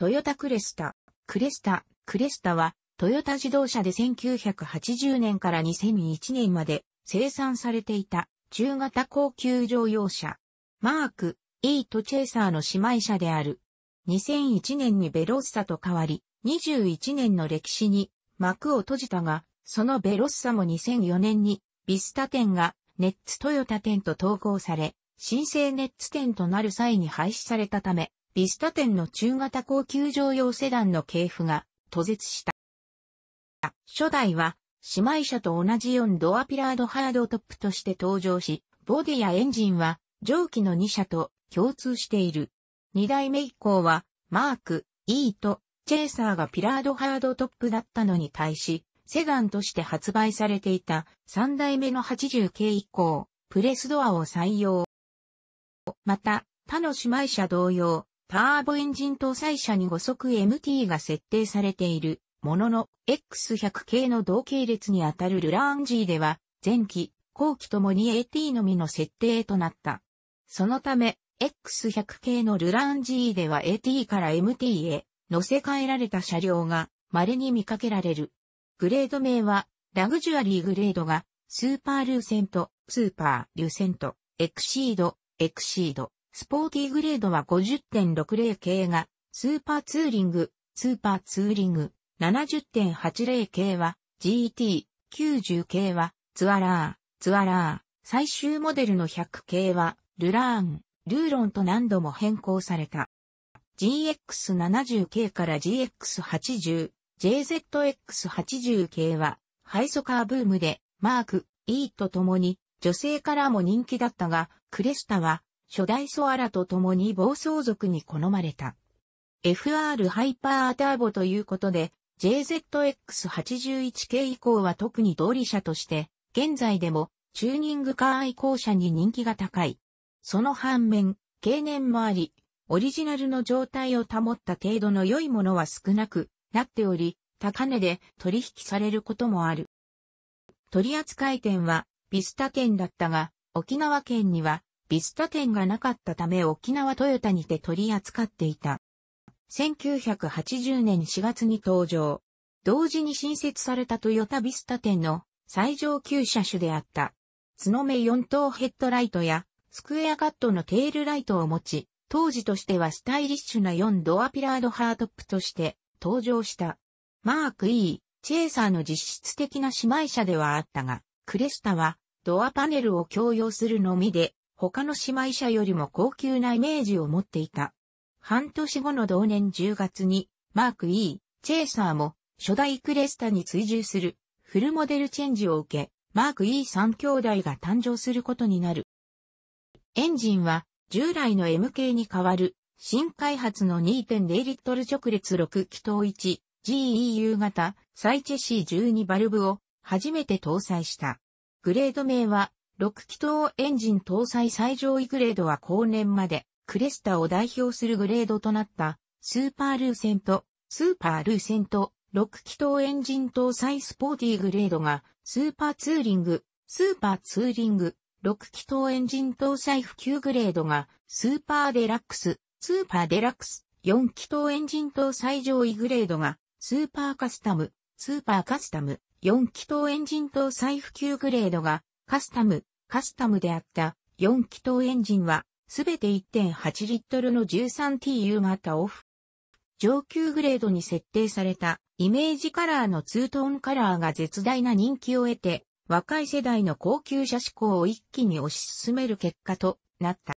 トヨタクレスタ。クレスタ、クレスタは、トヨタ自動車で1980年から2001年まで生産されていた中型高級乗用車。マーク、E とチェイサーの姉妹車である。2001年にベロッサと変わり、21年の歴史に幕を閉じたが、そのベロッサも2004年にビスタ店がネッツトヨタ店と統合され、新生ネッツ店となる際に廃止されたため、ビスタ店の中型高級乗用セダンの系譜が、途絶した。初代は、姉妹車と同じ4ドアピラードハードトップとして登場し、ボディやエンジンは、上記の2車と共通している。2代目以降は、マーク、E と、チェイサーがピラードハードトップだったのに対し、セダンとして発売されていた3代目の80系以降、プレスドアを採用。また、他の姉妹車同様、ターボエンジン搭載車に5速 MT が設定されているものの X100 系の同系列にあたるルラーン G では前期、後期ともに AT のみの設定となった。そのため X100 系のルラーン G では AT から MT へ乗せ替えられた車両が稀に見かけられる。グレード名はラグジュアリーグレードがスーパールーセント、スーパールーセント、エクシード、エクシード、スポーティーグレードは50.60系が、スーパーツーリング、スーパーツーリング、70.80系は、GT、90系は、ツアラー、ツアラー、最終モデルの100系は、ルラーン、ルーロンと何度も変更された。GX70 系から GX80、JZX80 系は、ハイソカーブームで、マーク、E と共に、女性からも人気だったが、クレスタは、初代ソアラと共に暴走族に好まれた。FR ハイパーターボということで、JZX81 系以降は特に通り車として、現在でもチューニングカー愛好者に人気が高い。その反面、経年もあり、オリジナルの状態を保った程度の良いものは少なくなっており、高値で取引されることもある。取扱店は、ビスタ県だったが、沖縄県にはビスタ店がなかったため沖縄トヨタにて取り扱っていた。1980年4月に登場。同時に新設されたトヨタビスタ店の最上級車種であった。角目4等ヘッドライトやスクエアカットのテールライトを持ち、当時としてはスタイリッシュな4ドアピラードハートップとして登場した。マーク E、チェイサーの実質的な姉妹車ではあったが、クレスタはドアパネルを共用するのみで他の姉妹車よりも高級なイメージを持っていた。半年後の同年10月に、マーク E、チェイサーも、初代クレスタに追従する、フルモデルチェンジを受け、マーク E3 兄弟が誕生することになる。エンジンは、従来の M k に代わる、新開発の2.0リットル直列6気筒 1GEU 型サイチェ C12 バルブを初めて搭載した。グレード名は6気筒エンジン搭載最上位グレードは後年まで、クレスタを代表するグレードとなった、スーパールーセント、スーパールーセント、6気筒エンジン搭載スポーティーグレードが、スーパーツーリング、スーパーツーリング、6気筒エンジン搭載普及グレードが、スーパーデラックス、スーパーデラックス、4気筒エンジン搭載上位グレードが、スーパーカスタム、スーパーカスタム、4気筒エンジン搭載普及グレードが、カスタム、カスタムであった4気筒エンジンは、すべて1.8リットルの 13TU 型オフ。上級グレードに設定されたイメージカラーのツートーンカラーが絶大な人気を得て、若い世代の高級車志向を一気に推し進める結果となった。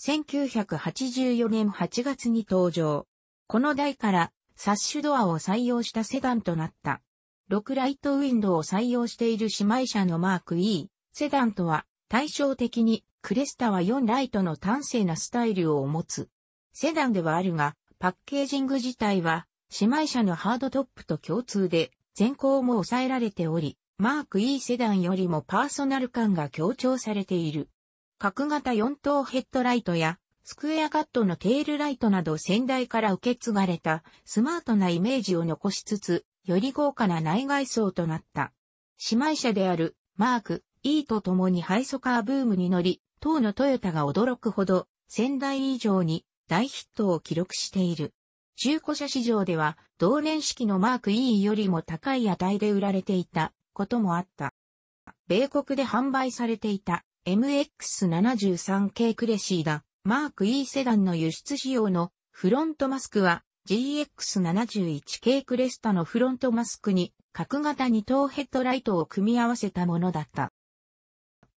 1984年8月に登場。この台からサッシュドアを採用したセダンとなった。6ライトウィンドウを採用している姉妹車のマーク E、セダンとは、対照的に、クレスタは4ライトの端正なスタイルを持つ。セダンではあるが、パッケージング自体は、姉妹車のハードトップと共通で、前行も抑えられており、マーク E セダンよりもパーソナル感が強調されている。角型4等ヘッドライトや、スクエアカットのテールライトなど先代から受け継がれたスマートなイメージを残しつつ、より豪華な内外装となった。姉妹車であるマーク E と共にハイソカーブームに乗り、当のトヨタが驚くほど、1000台以上に大ヒットを記録している。中古車市場では、同年式のマーク E よりも高い値で売られていたこともあった。米国で販売されていた MX73 系クレシーだ。マーク E セダンの輸出仕様のフロントマスクは GX71 系クレスタのフロントマスクに角型二等ヘッドライトを組み合わせたものだった。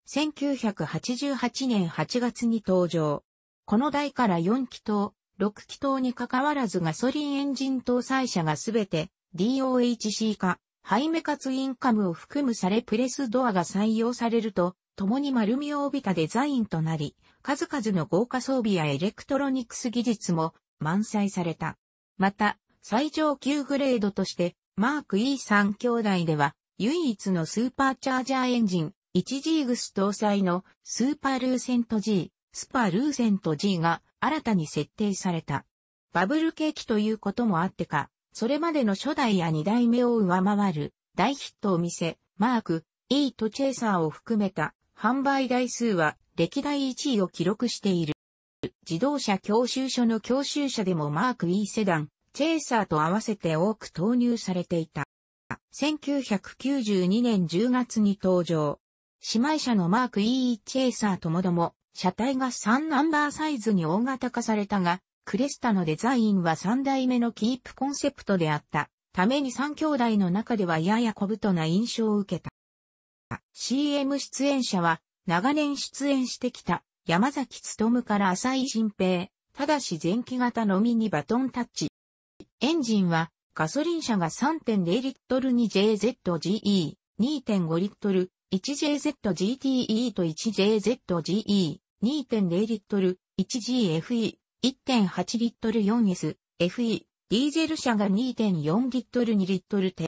1988年8月に登場。この台から4気筒、6気筒に関わらずガソリンエンジン搭載車がすべて DOHC 化、ハイメカツインカムを含むされプレスドアが採用されると、共に丸みを帯びたデザインとなり、数々の豪華装備やエレクトロニクス技術も満載された。また、最上級グレードとして、マーク E3 兄弟では、唯一のスーパーチャージャーエンジン、1ジーグス搭載のスーパールーセント G、スパールーセント G が新たに設定された。バブル景気ということもあってか、それまでの初代や2代目を上回る大ヒットを見せ、マーク、イートチェイサーを含めた販売台数は歴代1位を記録している。自動車教習所の教習車でもマーク E セダン、チェイサーと合わせて多く投入されていた。1992年10月に登場。姉妹車のマーク EE チェイサーともども、車体が3ナンバーサイズに大型化されたが、クレスタのデザインは3代目のキープコンセプトであった。ために3兄弟の中ではやや小太な印象を受けた。CM 出演者は、長年出演してきた山崎努から浅井新平、ただし前期型のみにバトンタッチ。エンジンはガソリン車が3.0リットルに JZGE、2.5リットル、1JZGTE と 1JZGE、2.0リットル、1GFE、1.8リットル 4S、FE、ディーゼル車が2.4リットル2リットル手。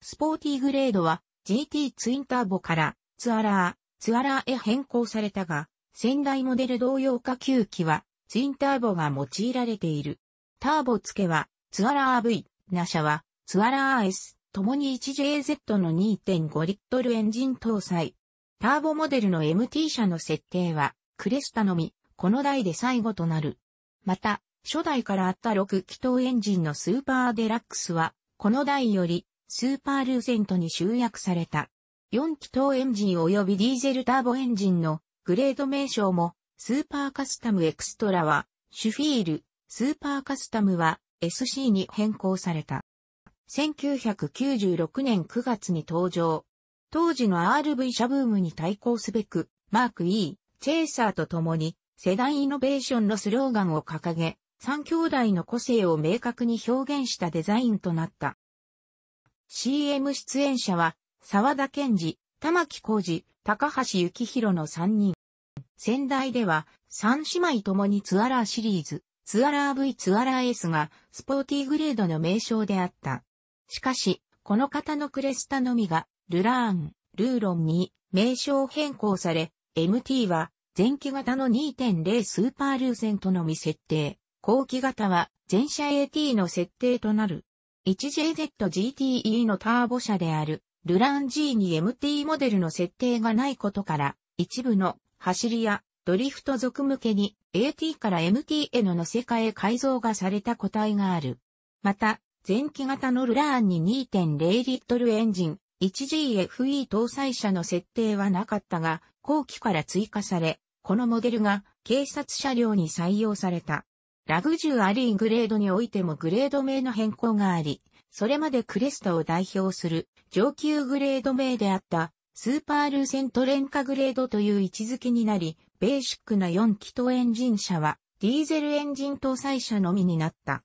スポーティーグレードは GT ツインターボからツアラー、ツアラーへ変更されたが、先代モデル同様下級機はツインターボが用いられている。ターボ付けはツアラー V、ナ車はツアラー S、共に 1JZ の2.5リットルエンジン搭載。ターボモデルの MT 車の設定は、クレスタのみ、この台で最後となる。また、初代からあった6気筒エンジンのスーパーデラックスは、この台より、スーパールーセントに集約された。4気筒エンジン及びディーゼルターボエンジンのグレード名称も、スーパーカスタムエクストラは、シュフィール、スーパーカスタムは SC に変更された。1996年9月に登場。当時の RV 車ブームに対抗すべく、マーク E、チェイサーと共に、世代イノベーションのスローガンを掲げ、三兄弟の個性を明確に表現したデザインとなった。CM 出演者は、沢田健二、玉木浩二、高橋幸宏の3人。仙台では、三姉妹ともにツアラーシリーズ、ツアラー V ツアラー S がスポーティーグレードの名称であった。しかし、この型のクレスタのみが、ルラーン、ルーロンに名称変更され、MT は前期型の2.0スーパールーセントのみ設定。後期型は全車 AT の設定となる。1JZGTE のターボ車であるルラン G に MT モデルの設定がないことから、一部の走りやドリフト族向けに AT から MT への乗せ替え改造がされた個体がある。また、前期型のルラーンに2.0リットルエンジン、1GFE 搭載車の設定はなかったが、後期から追加され、このモデルが警察車両に採用された。ラグジュアリーグレードにおいてもグレード名の変更があり、それまでクレスタを代表する上級グレード名であったスーパールーセントレンカグレードという位置づけになり、ベーシックな4気筒エンジン車はディーゼルエンジン搭載車のみになった。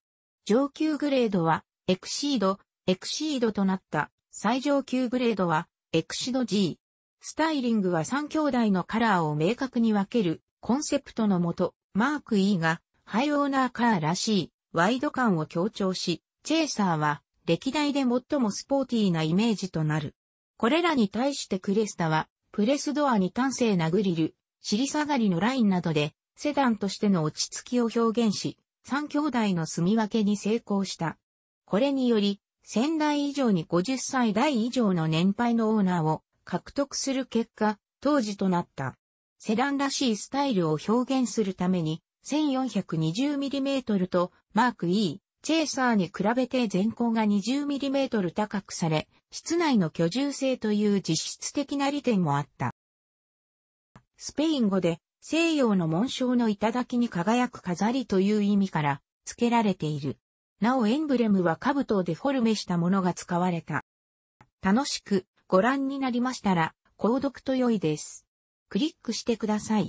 上級グレードは、エクシード、エクシードとなった。最上級グレードは、エクシド G。スタイリングは3兄弟のカラーを明確に分ける、コンセプトのもと、マーク E が、ハイオーナーカーらしい、ワイド感を強調し、チェイサーは、歴代で最もスポーティーなイメージとなる。これらに対してクレスタは、プレスドアに端正なグリル、尻下がりのラインなどで、セダンとしての落ち着きを表現し、3兄弟の住み分けに成功した。これにより、仙台以上に50歳代以上の年配のオーナーを獲得する結果、当時となった。セダンらしいスタイルを表現するために、1420mm とマーク E、チェイサーに比べて前高が 20mm 高くされ、室内の居住性という実質的な利点もあった。スペイン語で西洋の紋章の頂に輝く飾りという意味から付けられている。なおエンブレムは兜をデフォルメしたものが使われた。楽しくご覧になりましたら、購読と良いです。クリックしてください。